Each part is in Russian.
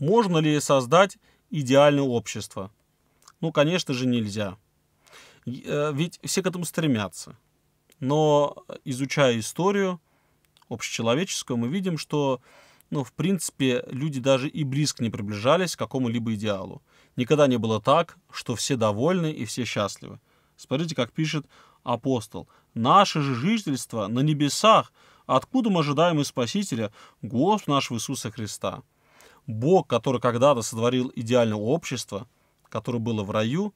Можно ли создать идеальное общество? Ну, конечно же, нельзя. Э, ведь все к этому стремятся. Но изучая историю общечеловеческую, мы видим, что, ну, в принципе, люди даже и близко не приближались к какому-либо идеалу. Никогда не было так, что все довольны и все счастливы. Смотрите, как пишет апостол. «Наше же жительство на небесах, откуда мы ожидаем и Спасителя, Господь нашего Иисуса Христа». Бог, который когда-то сотворил идеальное общество, которое было в раю,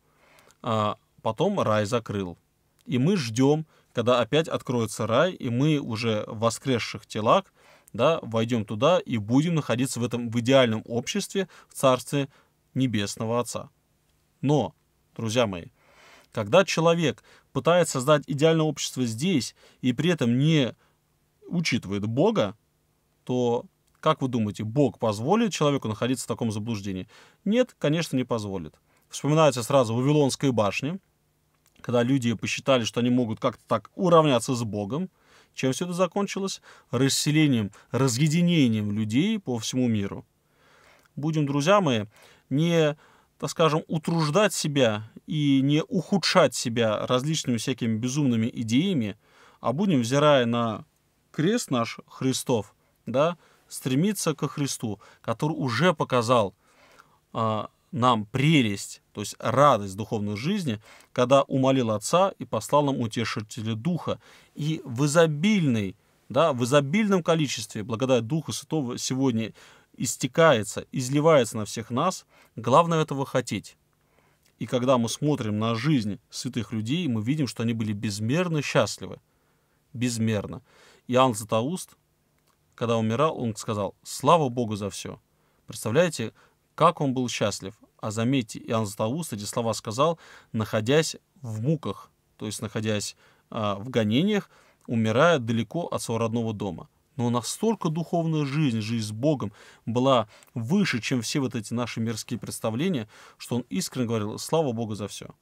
а потом рай закрыл. И мы ждем, когда опять откроется рай, и мы уже в воскресших телах да, войдем туда и будем находиться в этом в идеальном обществе, в Царстве Небесного Отца. Но, друзья мои, когда человек пытается создать идеальное общество здесь и при этом не учитывает Бога, то как вы думаете, Бог позволит человеку находиться в таком заблуждении? Нет, конечно, не позволит. Вспоминается сразу Вавилонская башня, когда люди посчитали, что они могут как-то так уравняться с Богом. Чем все это закончилось? Расселением, разъединением людей по всему миру. Будем, друзья мои, не, так скажем, утруждать себя и не ухудшать себя различными всякими безумными идеями, а будем, взирая на крест наш Христов, да, стремиться ко Христу, который уже показал э, нам прелесть, то есть радость духовной жизни, когда умолил Отца и послал нам утешителя Духа. И в изобильной, да, в изобильном количестве, благодаря Духу Святого, сегодня истекается, изливается на всех нас. Главное этого хотеть. И когда мы смотрим на жизнь святых людей, мы видим, что они были безмерно счастливы. Безмерно. Иоанн Златоуст когда умирал, он сказал «Слава Богу за все». Представляете, как он был счастлив. А заметьте, Иоанн Златоуст эти слова сказал, находясь в муках, то есть находясь а, в гонениях, умирая далеко от своего родного дома. Но настолько духовная жизнь, жизнь с Богом была выше, чем все вот эти наши мирские представления, что он искренне говорил «Слава Богу за все».